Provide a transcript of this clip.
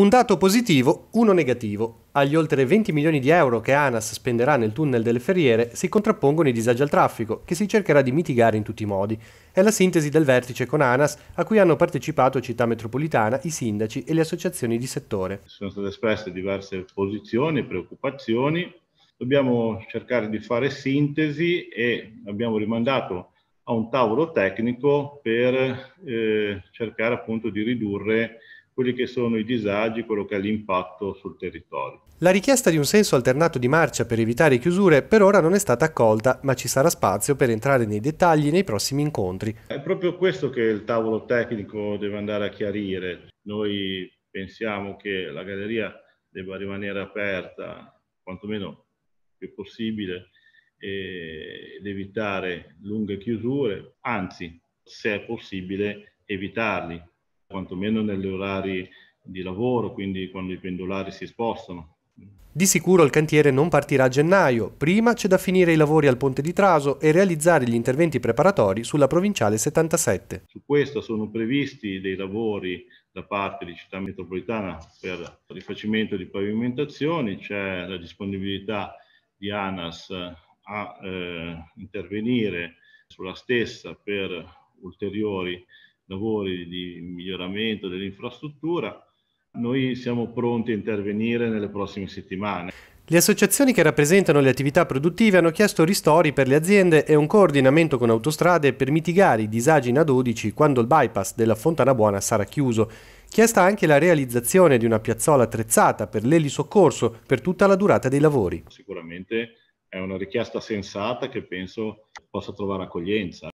Un dato positivo, uno negativo. Agli oltre 20 milioni di euro che ANAS spenderà nel tunnel delle ferriere si contrappongono i disagi al traffico, che si cercherà di mitigare in tutti i modi. È la sintesi del vertice con ANAS a cui hanno partecipato Città Metropolitana, i sindaci e le associazioni di settore. Sono state espresse diverse posizioni e preoccupazioni. Dobbiamo cercare di fare sintesi e abbiamo rimandato a un tavolo tecnico per eh, cercare appunto di ridurre quelli che sono i disagi, quello che è l'impatto sul territorio. La richiesta di un senso alternato di marcia per evitare chiusure per ora non è stata accolta, ma ci sarà spazio per entrare nei dettagli nei prossimi incontri. È proprio questo che il tavolo tecnico deve andare a chiarire. Noi pensiamo che la galleria debba rimanere aperta, quantomeno più possibile, ed evitare lunghe chiusure, anzi, se è possibile, evitarli quantomeno negli orari di lavoro, quindi quando i pendolari si spostano. Di sicuro il cantiere non partirà a gennaio, prima c'è da finire i lavori al ponte di Traso e realizzare gli interventi preparatori sulla provinciale 77. Su questo sono previsti dei lavori da parte di città metropolitana per rifacimento di pavimentazioni, c'è la disponibilità di ANAS a eh, intervenire sulla stessa per ulteriori lavori di miglioramento dell'infrastruttura, noi siamo pronti a intervenire nelle prossime settimane. Le associazioni che rappresentano le attività produttive hanno chiesto ristori per le aziende e un coordinamento con autostrade per mitigare i disagi in A12 quando il bypass della Fontana Buona sarà chiuso. Chiesta anche la realizzazione di una piazzola attrezzata per l'elisoccorso per tutta la durata dei lavori. Sicuramente è una richiesta sensata che penso possa trovare accoglienza.